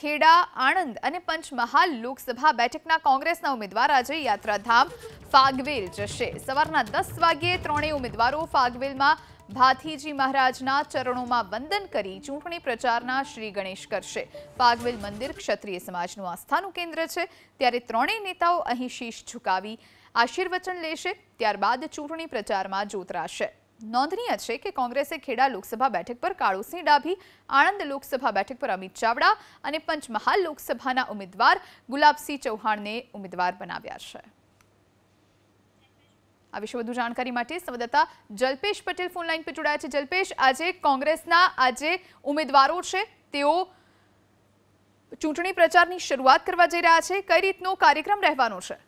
ખેડા આણંદ અને પંચમહાલ લોકસભા બેઠકના કોંગ્રેસના ઉમેદવાર આજે યાત્રાધામ ફાગવેલ જશે સવારના દસ વાગ્યે ત્રણેય ઉમેદવારો ફાગવેલમાં ભાથીજી મહારાજના ચરણોમાં વંદન કરી ચૂંટણી પ્રચારના શ્રી ગણેશ કરશે પાગવેલ મંદિર ક્ષત્રિય સમાજનું આસ્થાનું કેન્દ્ર છે ત્યારે ત્રણેય નેતાઓ અહીં શીશ ઝુકાવી આશીર્વચન લેશે ત્યારબાદ ચૂંટણી પ્રચારમાં જોતરાશે નોંધનીય છે કે કોંગ્રેસે ખેડા લોકસભા બેઠક પર કાળુસિંહ ડાભી આણંદ લોકસભા બેઠક પર અમિત ચાવડા અને પંચમહાલ લોકસભાના ઉમેદવાર ગુલાબસિંહ ચૌહાણને ઉમેદવાર બનાવ્યા છે આ વિશે વધુ જાણકારી માટે સંવાદદાતા જલ્પેશ પટેલ ફોનલાઈન પર જોડાયા છે જલ્પેશ આજે કોંગ્રેસના આજે ઉમેદવારો છે તેઓ ચૂંટણી પ્રચારની શરૂઆત કરવા જઈ રહ્યા છે કઈ રીતનો કાર્યક્રમ રહેવાનો છે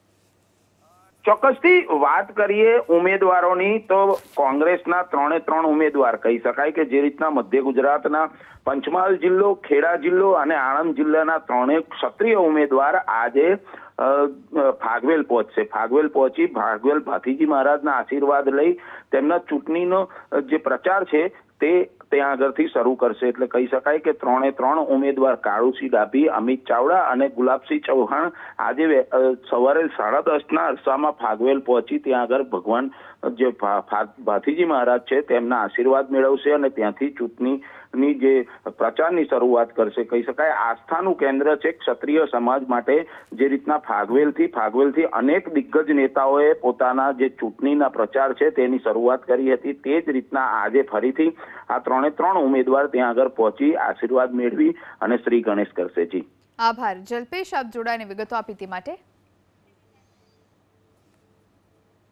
ચોક્કસથી વાત કરીએ ઉમેદવારોની તો કોંગ્રેસના ત્રણે ત્રણ ઉમેદવાર કહી શકાય કે જે રીતના મધ્ય ગુજરાતના પંચમહાલ જિલ્લો ખેડા જિલ્લો અને આણંદ જિલ્લાના ત્રણે ક્ષત્રિય ઉમેદવાર આજે ફાગવેલ પહોંચશે ફાગવેલ પહોંચી ફાગવેલ ભાતીજી મહારાજના આશીર્વાદ લઈ તેમના ચૂંટણીનો જે પ્રચાર છે તે ત્યાં આગળથી શરૂ કરશે એટલે કહી શકાય કે ત્રણે ત્રણ ઉમેદવાર કાળુસિંહ ડાભી અમિત ચાવડા અને ગુલાબસિંહ ચૌહાણ આજે સવારે સાડા દસના અરસામાં ફાગવેલ પહોંચી ત્યાં આગળ ભગવાન જે ભાથીજી મહારાજ છે તેમના આશીર્વાદ મેળવશે અને ત્યાંથી ચૂંટણી ની જે પ્રચારની શરૂઆત કરશે કહી શકાય આસ્થાનું કેન્દ્ર છે ક્ષત્રિય સમાજ માટે જે રીતના ફાગવેલથી ફાગવેલથી અનેક દિગ્ગજ નેતાઓએ પોતાના જે ચૂંટણીના પ્રચાર છે તેની શરૂઆત કરી હતી તે જ રીતના આજે ફરીથી આ ત્રણે ત્રણ ઉમેદવાર ત્યાં આગળ પહોંચી આશીર્વાદ મેળવી અને શ્રી ગણેશ કરશે જી આભાર જલ્પેશ આપ જોડાને વિગતો આપી માટે